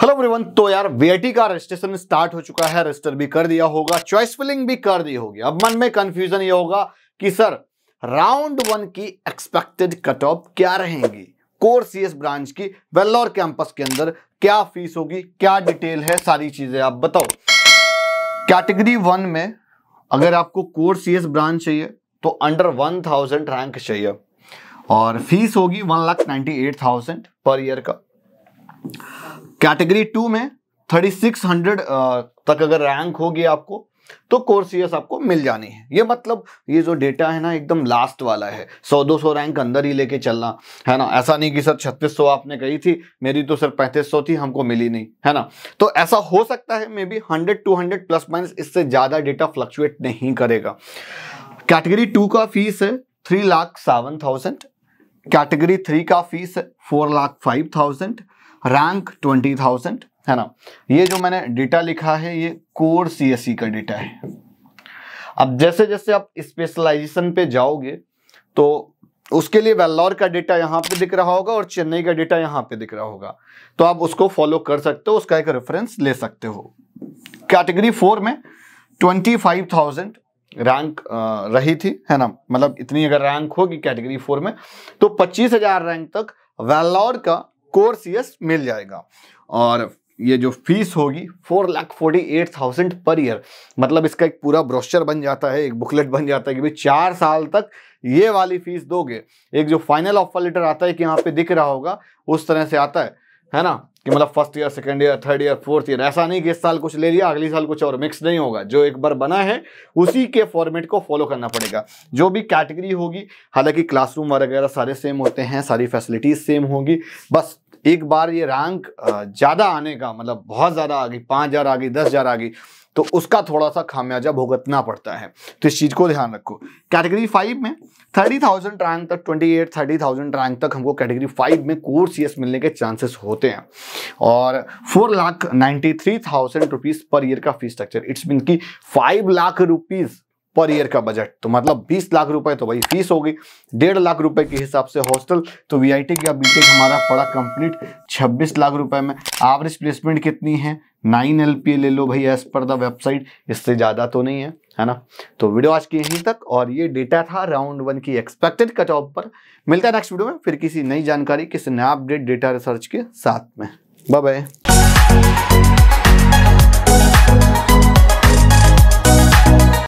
hello everyone तो यार VIT का रजिस्ट्रेशन स्टार्ट हो चुका है रजिस्टर भी कर दिया होगा चॉइस फिलिंग भी कर दी होगी अब मन में कंफ्यूजन ये होगा कि सर राउंड वन की एक्सपेक्टेड कट ऑफ क्या रहेंगी कोर सीएस ब्रांच की वेल्लोर कैंपस के अंदर क्या फीस होगी क्या डिटेल है सारी चीजें आप बताओ कैटेगरी वन में अगर आपको कोर सी ब्रांच चाहिए तो अंडर वन थाउजेंड रैंक चाहिए और फीस होगी one lakh eight thousand per year का कैटेगरी टू में थर्टी सिक्स हंड्रेड तक अगर रैंक होगी आपको तो कोर्स सीएस आपको मिल जानी है ये मतलब ये जो डेटा है ना एकदम लास्ट वाला है 100 200 रैंक अंदर ही लेके चलना है ना ऐसा नहीं कि सर 3600 आपने कही थी मेरी तो सर 3500 थी हमको मिली नहीं है ना तो ऐसा हो सकता है maybe hundred to hundred plus minus इससे ज़्यादा डेटा फ्लक्चुएट नहीं करेगा कैटेगरी टू का फीस है three lakh seven thousand category three का fees four lakh five thousand rank twenty thousand है ना ये जो मैंने डेटा लिखा है ये कोर सी e का डेटा है अब जैसे जैसे आप स्पेशलाइजेशन पे जाओगे तो उसके लिए वेल्लोर का डेटा यहाँ पे दिख रहा होगा और चेन्नई का डेटा यहाँ पे दिख रहा होगा तो आप उसको फॉलो कर सकते हो उसका एक रेफरेंस ले सकते हो कैटेगरी फोर में ट्वेंटी फाइव थाउजेंड रैंक रही थी है ना मतलब इतनी अगर रैंक होगी कैटेगरी फोर में तो पच्चीस हजार रैंक तक वेलोर का कोर्स यस मिल जाएगा और ये जो फीस होगी four lakh forty eight thousand per year मतलब इसका एक पूरा ब्रोशर बन जाता है एक बुकलेट बन जाता है कि भाई चार साल तक ये वाली फीस दोगे एक जो फाइनल ऑफर लेटर आता है कि यहाँ पे दिख रहा होगा उस तरह से आता है है ना कि मतलब first year second year third year fourth year ऐसा नहीं कि इस साल कुछ ले लिया अगले साल कुछ और मिक्स नहीं होगा जो एक बार बना है उसी के फॉर्मेट को फॉलो करना पड़ेगा जो भी कैटेगरी होगी हालांकि क्लासरूम वगैरह सारे सेम होते हैं सारी फैसिलिटीज सेम होगी बस एक बार ये रैंक ज़्यादा आने का मतलब बहुत ज़्यादा आ गई पाँच हज़ार आ गई दस हज़ार आ गई तो उसका थोड़ा सा खामियाजा भुगतना पड़ता है तो इस चीज़ को ध्यान रखो कैटेगरी फाइव में थर्टी थाउजेंड रैंक तक twenty eight thirty thousand rank तक हमको कैटेगरी फाइव में कोर सी मिलने के चांसेस होते हैं और four lakh ninety three thousand rupees per year का फीस स्ट्रक्चर इट्स मीन की five lakh rupees per year का बजट तो मतलब बीस लाख रुपए तो भाई फीस हो गई डेढ़ लाख रुपए के हिसाब से हॉस्टल तो वी या बी हमारा पड़ा कंप्लीट छब्बीस लाख रुपए में एवरेज प्लेसमेंट कितनी है नाइन एल ले लो भाई एज पर द वेबसाइट इससे ज़्यादा तो नहीं है है ना तो वीडियो आज की यहीं तक और ये डेटा था राउंड वन की एक्सपेक्टेड कट ऑफ पर मिलता है नेक्स्ट वीडियो में फिर किसी नई जानकारी किसी नया अपडेट डेटा रिसर्च के साथ में बाय बाय